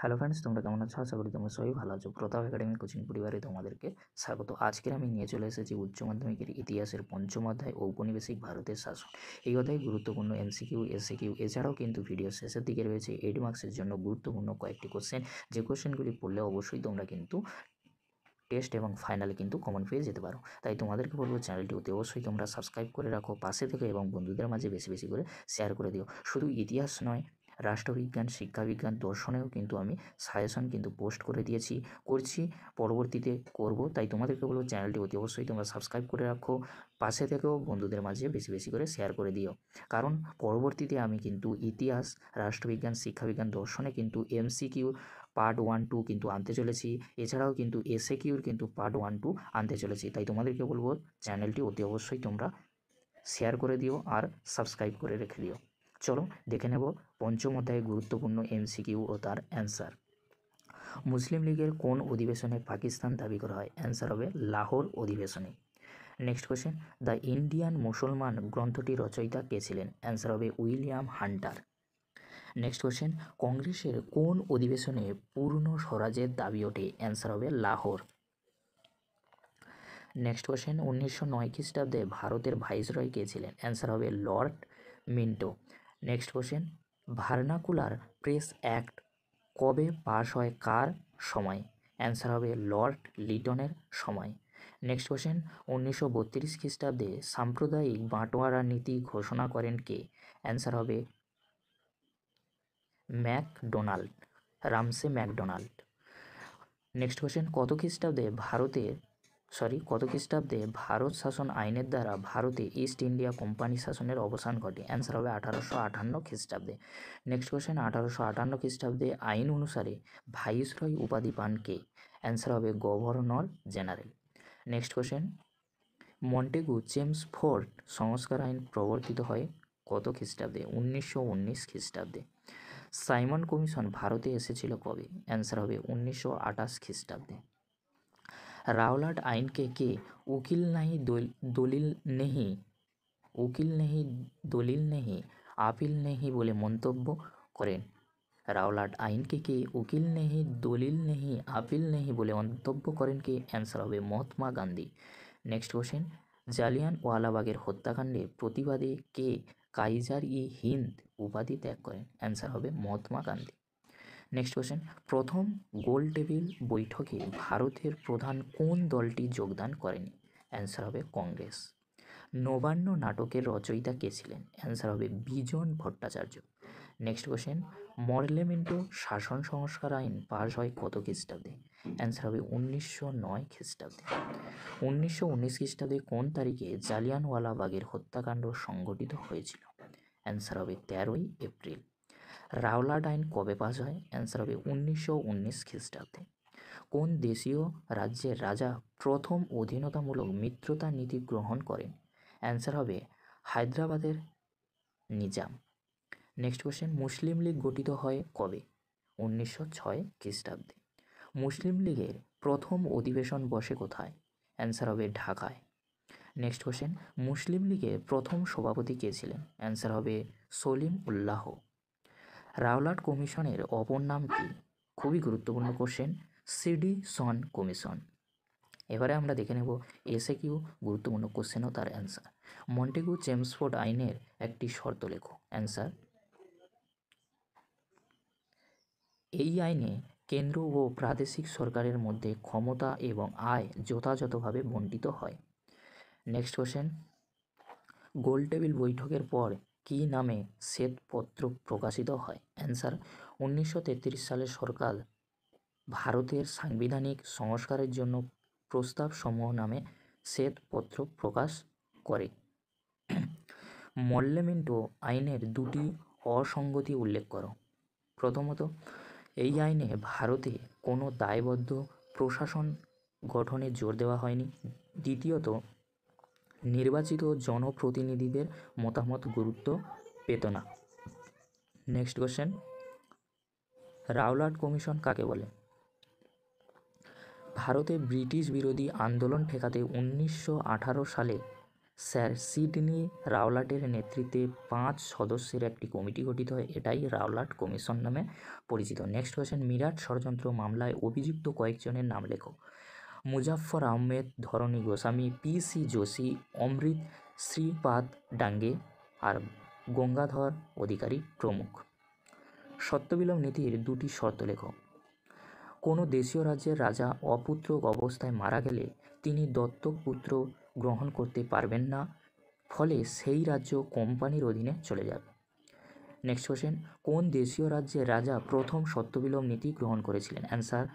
hello friends তোমরা কেমন আছো আশা করি তোমরা সবাই ভালো আছো প্রতাপ একাডেমি কোচিং পরিবারে তোমাদেরকে স্বাগত আজকের আমি নিয়ে চলে এসেছি উচ্চ মাধ্যমিকের ইতিহাসের পঞ্চম অধ্যায় ঔপনিবেশিক ভারতের শাসন এই অধ্যায় গুরুত্বপূর্ণ এমসিকিউ এসিকিউ এছাড়াও কিন্তু ভিডিও শেষের দিকে রয়েছে এইট মার্কসের জন্য গুরুত্বপূর্ণ কয়েকটি কোশ্চেন যে কোশ্চেনগুলি পড়লে অবশ্যই তোমরা কিন্তু টেস্ট এবং ফাইনালে কিন্তু কমন পেয়ে যেতে পারো তাই তোমাদেরকে বলবো চ্যানেলটি অতি অবশ্যই তোমরা সাবস্ক্রাইব করে রাখো পাশে থেকে এবং বন্ধুদের মাঝে বেশি বেশি করে শেয়ার করে দিও শুধু ইতিহাস নয় রাষ্ট্রবিজ্ঞান শিক্ষাবিজ্ঞান দর্শনেও কিন্তু আমি সাজেশন কিন্তু পোস্ট করে দিয়েছি করছি পরবর্তীতে করব তাই তোমাদেরকে বলবো চ্যানেলটি অতি অবশ্যই তোমরা সাবস্ক্রাইব করে রাখো পাশে থেকেও বন্ধুদের মাঝে বেশি বেশি করে শেয়ার করে দিও কারণ পরবর্তীতে আমি কিন্তু ইতিহাস রাষ্ট্রবিজ্ঞান শিক্ষাবিজ্ঞান দর্শনে কিন্তু এমসিকিউ পার্ট ওয়ান টু কিন্তু আনতে চলেছি এছাড়াও কিন্তু এসএ কিউর কিন্তু পার্ট ওয়ান টু আনতে চলেছি তাই তোমাদেরকে বলবো চ্যানেলটি অতি অবশ্যই তোমরা শেয়ার করে দিও আর সাবস্ক্রাইব করে রেখে দিও চলো দেখে নেব পঞ্চম অধ্যায়ে গুরুত্বপূর্ণ এমসিকিউ ও তার অ্যান্সার মুসলিম লীগের কোন অধিবেশনে পাকিস্তান দাবি করা হয় অ্যান্সার হবে লাহোর অধিবেশনে নেক্সট কোয়েশ্চেন দ্য ইন্ডিয়ান মুসলমান গ্রন্থটি রচয়িতা কে ছিলেন অ্যান্সার হবে উইলিয়াম হান্টার নেক্সট কোয়েশ্চেন কংগ্রেসের কোন অধিবেশনে পূর্ণ স্বরাজের দাবি ওঠে অ্যান্সার হবে লাহোর নেক্সট কোয়েশ্চেন উনিশশো নয় খ্রিস্টাব্দে ভারতের ভাইসরয় কে ছিলেন অ্যান্সার হবে Lord Minto next question vernacular press act কবে পাশ হয় কার সময় অ্যান্সার হবে লর্ড লিটনের সময় নেক্সট কোশ্চেন উনিশশো বত্রিশ খ্রিস্টাব্দে সাম্প্রদায়িক বাঁটোয়ারা নীতি ঘোষণা করেন কে অ্যান্সার হবে MacDonald Ramsay MacDonald next question কত খ্রিস্টাব্দে ভারতের সরি কত খ্রিস্টাব্দে ভারত শাসন আইনের দ্বারা ভারতে ইস্ট ইন্ডিয়া কোম্পানি শাসনের অবসান ঘটে অ্যান্সার হবে আঠারোশো আটান্ন খ্রিস্টাব্দে নেক্সট কোয়েশ্চেন আঠারোশো আটান্ন খ্রিস্টাব্দে আইন অনুসারে ভাইসরয় উপাধি পান কে অ্যান্সার হবে governor general next question Montagu জেমস ফোর্ট সংস্কার আইন প্রবর্তিত হয় কত খ্রিস্টাব্দে উনিশশো উনিশ খ্রিস্টাব্দে সাইমন কমিশন ভারতে এসেছিল কবে অ্যান্সার হবে উনিশশো আঠাশ খ্রিস্টাব্দে রাওলাট আইনকে কে উকিল নাহি দলিল নেহি উকিল নেহি দলিল নেহি আপিল নেহি বলে মন্তব্য করেন রাওলাট আইনকে কে উকিল নেহি দলিল নেহি আপিল নেহি বলে মন্তব্য করেন কে অ্যান্সার হবে মহাত্মা গান্ধী নেক্সট কোশ্চেন জালিয়ান ওয়ালাবাগের হত্যাকাণ্ডের প্রতিবাদে কে কাইজার ই হিন্দ উপাধি ত্যাগ করেন অ্যান্সার হবে মহাত্মা গান্ধী নেক্সট কোশ্চেন প্রথম গোল টেবিল বৈঠকে ভারতের প্রধান কোন দলটি যোগদান করেনি অ্যান্সার হবে কংগ্রেস নবান্ন নাটকের রচয়িতা কে ছিলেন অ্যান্সার হবে বিজন ভট্টাচার্য নেক্সট কোশ্চেন মরলেমেন্টো শাসন সংস্কার আইন পাশ হয় কত খ্রিস্টাব্দে অ্যান্সার হবে উনিশশো নয় খ্রিস্টাব্দে উনিশশো উনিশ খ্রিস্টাব্দে কোন তারিখে জালিয়ানওয়ালাবাগের হত্যাকাণ্ড সংঘটিত হয়েছিল অ্যান্সার হবে তেরোই এপ্রিল রাওলা ডাইন কবে পাস হয় অ্যান্সার হবে উনিশশো উনিশ খ্রিস্টাব্দে কোন দেশীয় রাজ্যের রাজা প্রথম অধীনতামূলক মিত্রতা নীতি গ্রহণ করেন অ্যান্সার হবে হায়দ্রাবাদের নিজাম নেক্সট কোশ্চেন মুসলিম লীগ গঠিত হয় কবে উনিশশো ছয় খ্রিস্টাব্দে মুসলিম লীগের প্রথম অধিবেশন বসে কোথায় অ্যান্সার হবে ঢাকায় নেক্সট কোয়েশ্চেন মুসলিম লীগের প্রথম সভাপতি কে ছিলেন অ্যান্সার হবে সলিম উল্লাহ রাওলাট কমিশনের অপর নাম কি খুবই গুরুত্বপূর্ণ কোশ্চেন সিডি সন কমিশন এবারে আমরা দেখে নেব এসে কিউ গুরুত্বপূর্ণ কোশ্চেনও তার অ্যান্সার মন্টেগু চেমসফোর্ড আইনের একটি শর্ত লেখো অ্যান্সার এই আইনে কেন্দ্র ও প্রাদেশিক সরকারের মধ্যে ক্ষমতা এবং আয় যথাযথভাবে বণ্টিত হয় নেক্সট কোশ্চেন গোলটেবিল বৈঠকের পর কি নামে শ্বেতপত্র প্রকাশিত হয় অ্যান্সার উনিশশো সালে সরকার ভারতের সাংবিধানিক সংস্কারের জন্য প্রস্তাব সমূহ নামে শ্বেতপত্র প্রকাশ করে মল্লেমিন্টো আইনের দুটি অসঙ্গতি উল্লেখ করো প্রথমত এই আইনে ভারতে কোনো দায়বদ্ধ প্রশাসন গঠনে জোর দেওয়া হয়নি দ্বিতীয়ত নির্বাচিত জনপ্রতিনিধিদের মতামত গুরুত্ব পেত না নেক্সট কোশ্চেন রাওলাট কমিশন কাকে বলে ভারতে ব্রিটিশ বিরোধী আন্দোলন ঠেকাতে উনিশশো সালে স্যার সিডনি রাওলাটের নেতৃত্বে পাঁচ সদস্যের একটি কমিটি গঠিত হয় এটাই রাওলাট কমিশন নামে পরিচিত নেক্সট কোয়েশ্চেন মিরাট ষড়যন্ত্র মামলায় অভিযুক্ত কয়েকজনের নাম লেখো মুজাফর আহমেদ ধরণী গোস্বামী পি সি যোশী অমৃত শ্রীপাদ ডাঙ্গে আর গঙ্গাধর অধিকারী প্রমুখ সত্যবিলম্ব নীতির দুটি শর্ত লেখক কোনো দেশীয় রাজ্যের রাজা অপুত্রক অবস্থায় মারা গেলে তিনি দত্তক পুত্র গ্রহণ করতে পারবেন না ফলে সেই রাজ্য কোম্পানির অধীনে চলে যাবে নেক্সট কোশ্চেন কোন দেশীয় রাজ্যের রাজা প্রথম সত্যবিলম্ব নীতি গ্রহণ করেছিলেন অ্যান্সার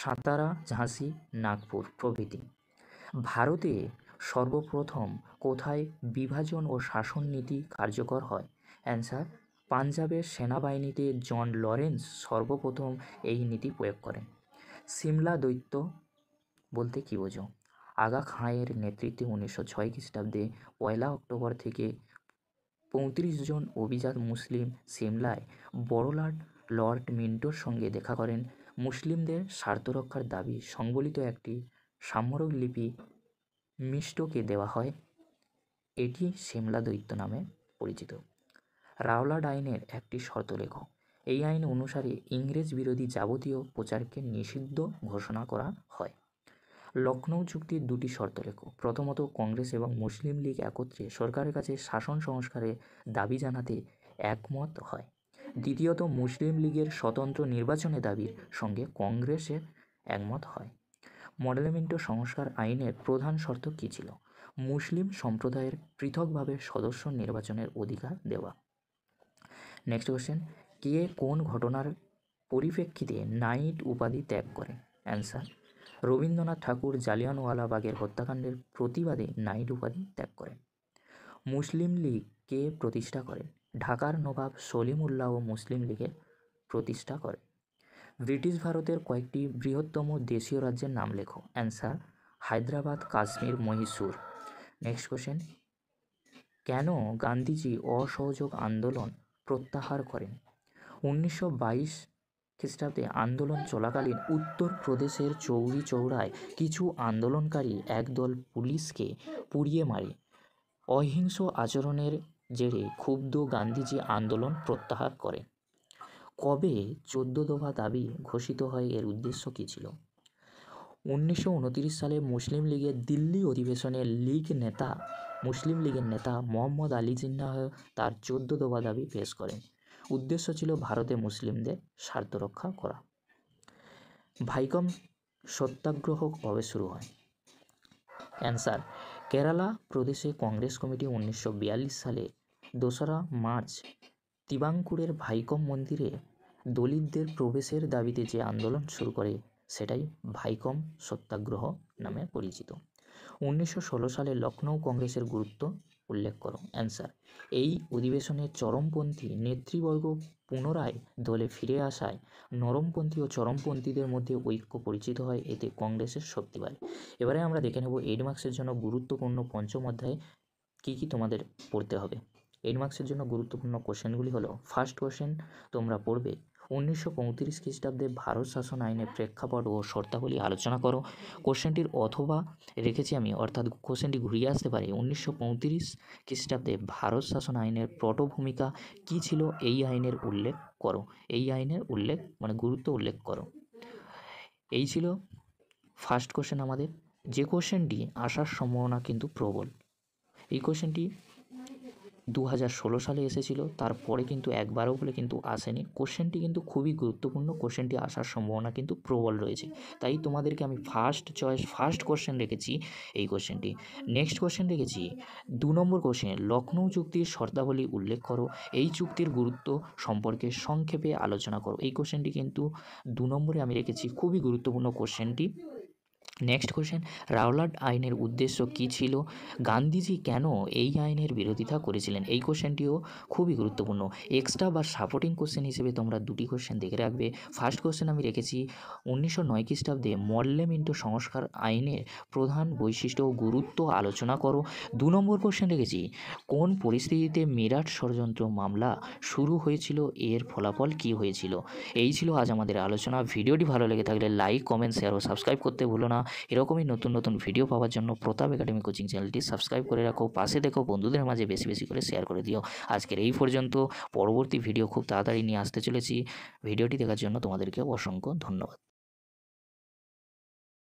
সাতারা ঝাঁসি নাগপুর প্রভৃতি ভারতে সর্বপ্রথম কোথায় বিভাজন ও শাসন নীতি কার্যকর হয় অ্যান্সার পাঞ্জাবের সেনাবাহিনীতে জন লরেন্স সর্বপ্রথম এই নীতি প্রয়োগ করেন সিমলা দৈত্য বলতে কী বোঝো আগা খাঁয়ের নেতৃত্বে উনিশশো ছয় খ্রিস্টাব্দে পয়লা অক্টোবর থেকে পঁয়ত্রিশ জন অভিজাত মুসলিম সিমলায় বড়লাট লর্ড মিন্টোর সঙ্গে দেখা করেন মুসলিমদের স্বার্থ রক্ষার দাবি সংবলিত একটি সাম্যরক লিপি মিষ্টকে দেওয়া হয় এটি শিমলা দৈত্য নামে পরিচিত রাওলাড আইনের একটি শর্তলেখ এই আইন অনুসারে ইংরেজ বিরোধী যাবতীয় প্রচারকে নিষিদ্ধ ঘোষণা করা হয় লখনৌ চুক্তির দুটি শর্তলেখ প্রথমত কংগ্রেস এবং মুসলিম লীগ একত্রে সরকারের কাছে শাসন সংস্কারের দাবি জানাতে একমত হয় দ্বিতীয়ত মুসলিম লীগের স্বতন্ত্র নির্বাচনের দাবির সঙ্গে কংগ্রেসের একমত হয় মডেলমেন্ট সংস্কার আইনের প্রধান শর্ত কী ছিল মুসলিম সম্প্রদায়ের পৃথকভাবে সদস্য নির্বাচনের অধিকার দেওয়া নেক্সট কোয়েশ্চেন কে কোন ঘটনার পরিপ্রেক্ষিতে নাইট উপাধি ত্যাগ করে অ্যান্সার রবীন্দ্রনাথ ঠাকুর জালিয়ানওয়ালাবাগের হত্যাকাণ্ডের প্রতিবাদে নাইট উপাধি ত্যাগ করেন মুসলিম লীগ কে প্রতিষ্ঠা করেন ঢাকার নবাব সলিমুল্লাহ ও মুসলিম লীগের প্রতিষ্ঠা করে ব্রিটিশ ভারতের কয়েকটি বৃহত্তম দেশীয় রাজ্যের নাম লেখো answer Hyderabad Kashmir Mysore next question কেন গান্ধীজি অসহযোগ আন্দোলন প্রত্যাহার করেন উনিশশো বাইশ খ্রিস্টাব্দে আন্দোলন চলাকালীন উত্তরপ্রদেশের চৌরি চৌড়ায় কিছু আন্দোলনকারী একদল পুলিশকে পুড়িয়ে মারে অহিংস আচরণের জেরে ক্ষুব্ধ গান্ধীজি আন্দোলন প্রত্যাহার করেন কবে চোদ্দ দফা দাবি ঘোষিত হয় এর উদ্দেশ্য কী ছিল উনিশশো সালে মুসলিম লীগের দিল্লি অধিবেশনে লীগ নেতা মুসলিম লীগের নেতা মোহাম্মদ আলী জিন্নাহ তার চোদ্দ দফা দাবি পেশ করেন উদ্দেশ্য ছিল ভারতে মুসলিমদের স্বার্থ রক্ষা করা ভাইকম সত্যাগ্রহ কবে শুরু হয় অ্যান্সার কেরালা প্রদেশে কংগ্রেস কমিটি উনিশশো সালে দোসরা মার্চ তিবাঙ্কুরের ভাইকম মন্দিরে দলিতদের প্রবেশের দাবিতে যে আন্দোলন শুরু করে সেটাই ভাইকম সত্যাগ্রহ নামে পরিচিত উনিশশো সালে লখনৌ কংগ্রেসের গুরুত্ব উল্লেখ করো অ্যান্সার এই অধিবেশনে চরমপন্থী নেতৃবর্গ পুনরায় দলে ফিরে আসায় নরমপন্থী ও চরমপন্থীদের মধ্যে ঐক্য পরিচিত হয় এতে কংগ্রেসের শক্তি বাড়ে এবারে আমরা দেখে নেব এইট জন্য গুরুত্বপূর্ণ পঞ্চম অধ্যায়ে কী কী তোমাদের পড়তে হবে এডমার্কসের জন্য গুরুত্বপূর্ণ কোশ্চেনগুলি হলো ফার্স্ট কোশ্চেন তোমরা পড়বে উনিশশো পঁয়ত্রিশ খ্রিস্টাব্দে ভারত শাসন আইনের প্রেক্ষাপট ও শর্তাবলী আলোচনা করো কোশ্চেনটির অথবা রেখেছি আমি অর্থাৎ কোশ্চেনটি ঘুরিয়ে আসতে পারে উনিশশো পঁয়ত্রিশ খ্রিস্টাব্দে ভারত শাসন আইনের পটভূমিকা কী ছিল এই আইনের উল্লেখ করো এই আইনের উল্লেখ মানে গুরুত্ব উল্লেখ করো এই ছিল ফার্স্ট কোশ্চেন আমাদের যে কোশ্চেনটি আসার সম্ভাবনা কিন্তু প্রবল এই কোশ্চেনটি দু সালে এসেছিল তারপরে কিন্তু একবারও বলে কিন্তু আসেনি কোশ্চেনটি কিন্তু খুবই গুরুত্বপূর্ণ কোশ্চেনটি আসার সম্ভাবনা কিন্তু প্রবল রয়েছে তাই তোমাদেরকে আমি ফার্স্ট চয়েস ফার্স্ট কোশ্চেন রেখেছি এই কোশ্চেনটি নেক্সট কোশ্চেন রেখেছি দু নম্বর কোশ্চেন লখনৌ চুক্তির শর্তাবলী উল্লেখ করো এই চুক্তির গুরুত্ব সম্পর্কে সংক্ষেপে আলোচনা করো এই কোশ্চেনটি কিন্তু দু নম্বরে আমি রেখেছি খুবই গুরুত্বপূর্ণ কোশ্চেনটি নেক্সট কোশ্চেন রাওলাট আইনের উদ্দেশ্য কী ছিল গান্ধীজি কেন এই আইনের বিরোধিতা করেছিলেন এই কোশ্চেনটিও খুবই গুরুত্বপূর্ণ এক্সট্রা বা সাপোর্টিং কোশ্চেন হিসেবে তোমরা দুটি কোশ্চেন দেখে রাখবে ফার্স্ট কোশ্চেন আমি রেখেছি উনিশশো নয় খ্রিস্টাব্দে মল্লেমিন্টো সংস্কার আইনের প্রধান বৈশিষ্ট্য ও গুরুত্ব আলোচনা করো দু নম্বর কোশ্চেন রেখেছি কোন পরিস্থিতিতে মিরাট ষড়যন্ত্র মামলা শুরু হয়েছিল এর ফলাফল কি হয়েছিল এই ছিল আজ আমাদের আলোচনা ভিডিওটি ভালো লেগে থাকলে লাইক কমেন্ট শেয়ার ও সাবস্ক্রাইব করতে ভুলো না এরকমই নতুন নতুন ভিডিও পাওয়ার জন্য প্রতাপ একাডেমি কোচিং চ্যানেলটি সাবস্ক্রাইব করে রাখো পাশে দেখো বন্ধুদের মাঝে বেশি বেশি করে শেয়ার করে দিও আজকের এই পর্যন্ত পরবর্তী ভিডিও খুব তাড়াতাড়ি নিয়ে আসতে চলেছি ভিডিওটি দেখার জন্য তোমাদেরকে অসংখ্য ধন্যবাদ